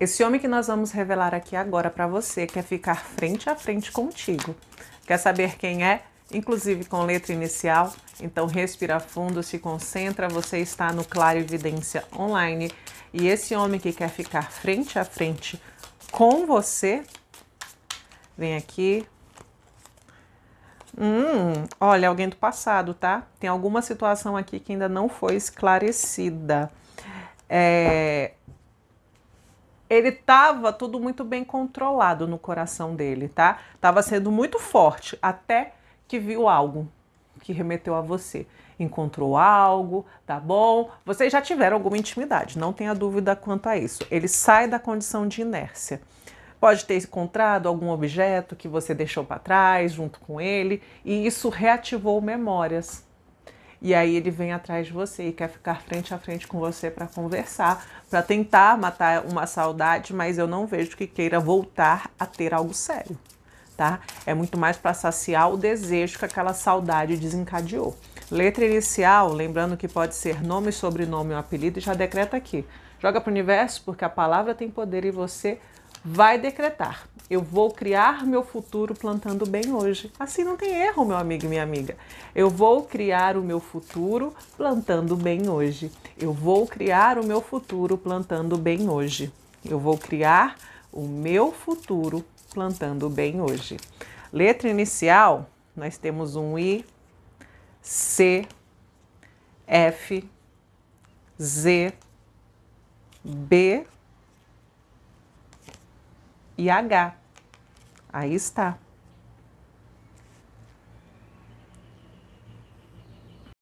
Esse homem que nós vamos revelar aqui agora para você quer ficar frente a frente contigo. Quer saber quem é? Inclusive com letra inicial. Então respira fundo, se concentra. Você está no Claro Evidência Online e esse homem que quer ficar frente a frente com você, vem aqui. Hum, olha, alguém do passado, tá? Tem alguma situação aqui que ainda não foi esclarecida. É, ele tava tudo muito bem controlado no coração dele, tá? Tava sendo muito forte até que viu algo que remeteu a você. Encontrou algo, tá bom? Vocês já tiveram alguma intimidade, não tenha dúvida quanto a isso. Ele sai da condição de inércia. Pode ter encontrado algum objeto que você deixou para trás junto com ele, e isso reativou memórias e aí ele vem atrás de você e quer ficar frente a frente com você para conversar, para tentar matar uma saudade, mas eu não vejo que queira voltar a ter algo sério, tá? É muito mais para saciar o desejo que aquela saudade desencadeou. Letra inicial, lembrando que pode ser nome, sobrenome ou apelido, já decreta aqui. Joga para o universo porque a palavra tem poder e você vai decretar. Eu vou criar meu futuro plantando bem hoje. Assim não tem erro, meu amigo e minha amiga. Eu vou criar o meu futuro plantando bem hoje. Eu vou criar o meu futuro plantando bem hoje. Eu vou criar o meu futuro plantando bem hoje. Letra inicial, nós temos um I, C, F, Z, B, e H. Aí está.